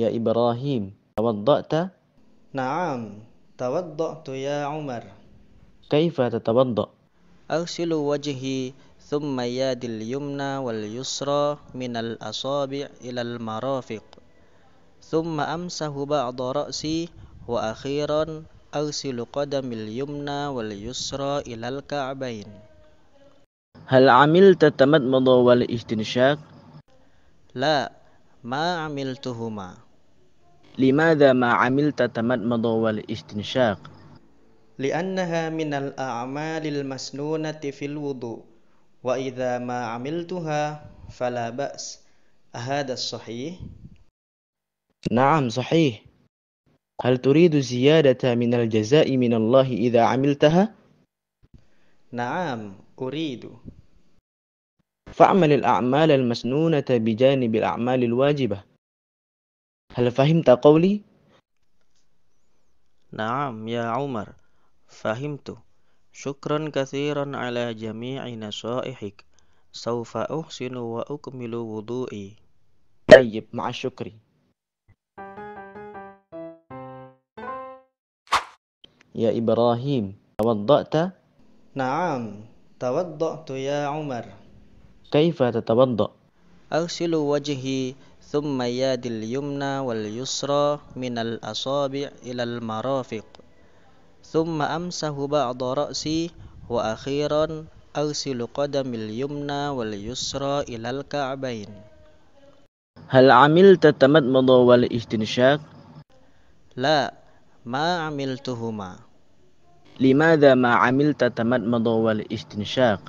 يا إبراهيم توضأت؟ نعم توضأت يا عمر كيف تتوضأ؟ أغسل وجهي ثم يدي اليمنى واليسرى من الأصابع إلى المرافق ثم أمسه بعض رأسي وأخيرا أغسل قدمي اليمنى واليسرى إلى الكعبين هل عملت التمضمض والاستنشاق؟ لا ما عملتهما لماذا ما عملت التمضمض والاستنشاق؟ لأنها من الأعمال المسنونة في الوضوء وإذا ما عملتها فلا بأس أهذا الصحيح؟ نعم صحيح هل تريد زيادة من الجزاء من الله إذا عملتها؟ نعم أريد فاعمل الأعمال المسنونة بجانب الأعمال الواجبة هل فهمت قولي؟ نعم يا عمر فهمت شكرا كثيرا على جميع نصائحك سوف أحسن وأكمل وضوئي طيب مع الشكر يا إبراهيم توضأت؟ نعم توضأت يا عمر كيف تتوضأ؟ أغسل وجهي ثم يدي اليمنى واليسرى من الأصابع إلى المرافق ثم أمسح بعض رأسي وأخيرا أغسل قدمي اليمنى واليسرى إلى الكعبين هل عملت التمضمض والاستنشاق؟ لا ما عملتهما لماذا ما عملت التمضمض والاستنشاق؟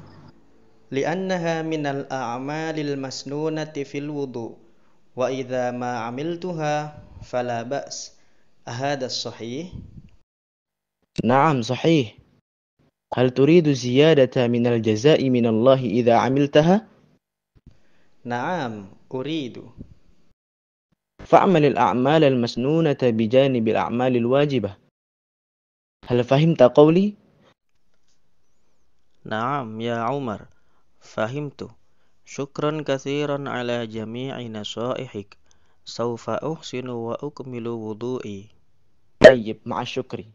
لأنها من الأعمال المسنونة في الوضوء وإذا ما عملتها فلا بأس أهذا الصحيح؟ نعم صحيح هل تريد زيادة من الجزاء من الله إذا عملتها؟ نعم أريد فاعمل الأعمال المسنونة بجانب الأعمال الواجبة هل فهمت قولي؟ نعم يا عمر فهمت شكرا كثيرا على جميع نصائحك سوف أحسن وأكمل وضوئي طيب مع الشكر